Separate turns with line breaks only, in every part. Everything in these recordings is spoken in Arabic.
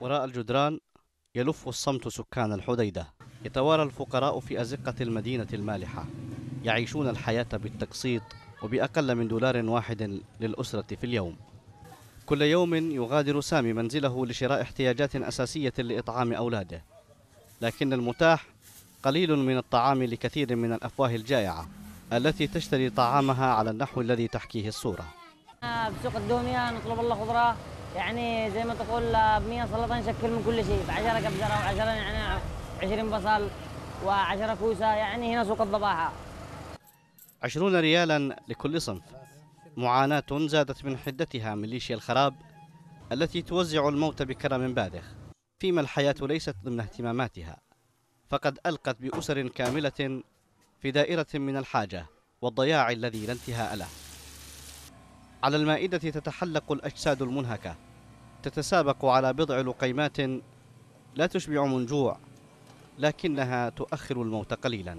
وراء الجدران يلف الصمت سكان الحديدة يتوارى الفقراء في أزقة المدينة المالحة يعيشون الحياة بالتقسيط وبأقل من دولار واحد للأسرة في اليوم كل يوم يغادر سامي منزله لشراء احتياجات أساسية لإطعام أولاده لكن المتاح قليل من الطعام لكثير من الأفواه الجائعة التي تشتري طعامها على النحو الذي تحكيه الصورة
آه، بسوق الدنيا نطلب الله خضرة يعني زي ما تقول 100 سلطه نشكل من كل شيء 10 كبزره و10 نعناع 20 بصل و10 كوسه يعني هنا سوق الضباحه
20 ريالا لكل صنف معاناة زادت من حدتها ميليشيا الخراب التي توزع الموت بكرم باذخ فيما الحياة ليست ضمن اهتماماتها فقد ألقت بأسر كاملة في دائرة من الحاجة والضياع الذي لا انتهاء له على المائدة تتحلق الأجساد المنهكة تتسابق على بضع لقيمات لا تشبع من جوع لكنها تؤخر الموت قليلا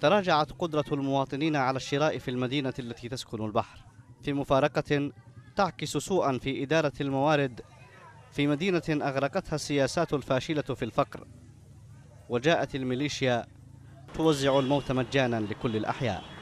تراجعت قدرة المواطنين على الشراء في المدينة التي تسكن البحر في مفارقة تعكس سوءا في إدارة الموارد في مدينة أغرقتها السياسات الفاشلة في الفقر وجاءت الميليشيا توزع الموت مجانا لكل الأحياء